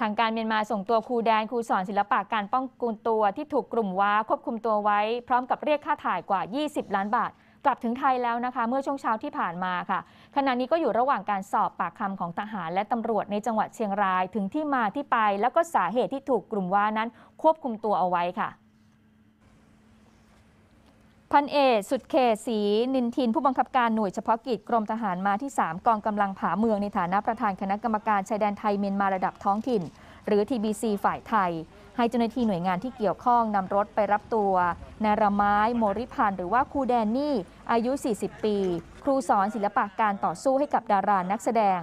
ทางการเมียนมาส่งตัวครูแดนครูสอนศิลปะการป้องกันตัวที่ถูกกลุ่มว้าควบคุมตัวไว้พร้อมกับเรียกค่าถ่ายกว่า 20 ล้านบาท กลับถึงไทยแล้วนะคะเมื่อช่วงเช้าที่ผ่านมาค่ะ ขณะนี้ก็อยู่ระหว่างการสอบปากคำของทหารและตำรวจในจังหวัดเชียงรายถึงที่มาที่ไปแล้วก็สาเหตุที่ถูกกลุ่มว้านั้นควบคุมตัวเอาไว้ค่ะพันเอกสุดเขตสีนินทินผู้บังคับการหน่วยเฉพาะกิจกรมทหารมาที่ 3 กองกำลังผาเมืองในฐานะประธานคณะกรรมการชายแดนไทยเมียนมาระดับท้องถิ่น หรือ TBC ฝ่ายไทย ให้เจ้าหน้าที่หน่วยงานที่เกี่ยวข้องนำรถไปรับตัวนารไม้โมริพันธ์หรือว่าครูแดนนี่อายุ 40 ปี ครูสอนศิลปะการต่อสู้ให้กับดารานักแสดง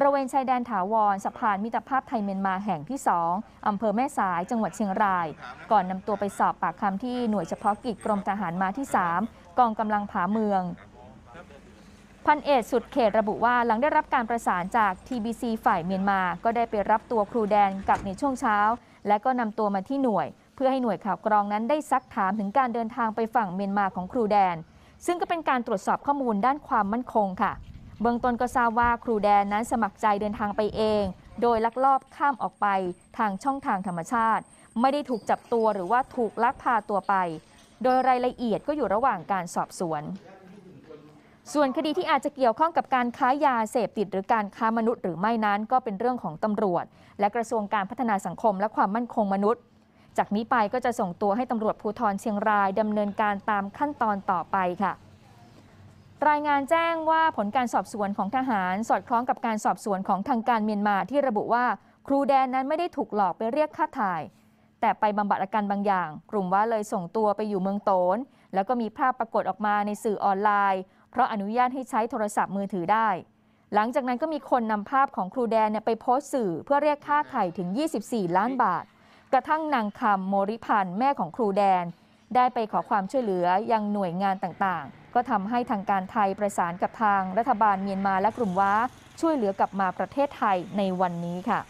บริเวณชายแดนถาวรสะพานมิตรภาพไทยเมียนมาแห่งที่ 2 อำเภอแม่สายจังหวัดเชียงราย ก่อนนำตัวไปสอบปากคำที่หน่วยเฉพาะกิจกรมทหารมาที่ 3 กองกำลังผาเมือง พันเอกสุดเขตระบุว่าหลังได้รับการประสานจาก TBC ฝ่ายเมียนมา ก็ได้ไปรับตัวครูแดนกลับในช่วงเช้าและก็นำตัวมาที่หน่วยเพื่อให้หน่วยข่าวกรองนั้นได้ซักถามถึงการเดินทางไปฝั่งเมียนมาของครูแดน ซึ่งก็เป็นการตรวจสอบข้อมูลด้านความมั่นคงค่ะเบื้องต้นก็ทราบว่าครูแดนนั้นสมัครใจเดินทางไปเอง โดยลักลอบข้ามออกไปทางช่องทางธรรมชาติ ไม่ได้ถูกจับตัวหรือว่าถูกลักพาตัวไป โดยรายละเอียดก็อยู่ระหว่างการสอบสวน ส่วนคดีที่อาจจะเกี่ยวข้องกับการค้ายาเสพติดหรือการค้ามนุษย์ หรือไม่นั้นก็เป็นเรื่องของตำรวจ และกระทรวงการพัฒนาสังคมและความมั่นคงมนุษย์ จากนี้ไปก็จะส่งตัวให้ตำรวจภูธรเชียงรายดำเนินการตามขั้นตอนต่อไปค่ะรายงานแจ้งว่าผลการสอบสวนของทหาร สอดคล้องกับการสอบสวนของทางการเมียนมาที่ระบุว่า ครูแดนนั้นไม่ได้ถูกหลอกไปเรียกค่าถ่าย แต่ไปบำบัดอาการบางอย่าง กลุ่มว่าเลยส่งตัวไปอยู่เมืองโตนแล้วก็มีภาพปรากฏออกมาในสื่อออนไลน์ เพราะอนุญาตให้ใช้โทรศัพท์มือถือได้ หลังจากนั้นก็มีคนนำภาพของครูแดนไปโพสต์สื่อเพื่อเรียกค่าไถ่ถึง 24 ล้านบาท กระทั่งนางคำโมริพันธ์แม่ของครูแดนได้ไปขอความช่วยเหลือ ยังหน่วยงานต่างๆ ก็ทำให้ทางการไทยประสานกับทางรัฐบาลเมียนมาและกลุ่มว้าช่วยเหลือกลับมาประเทศไทยในวันนี้ค่ะ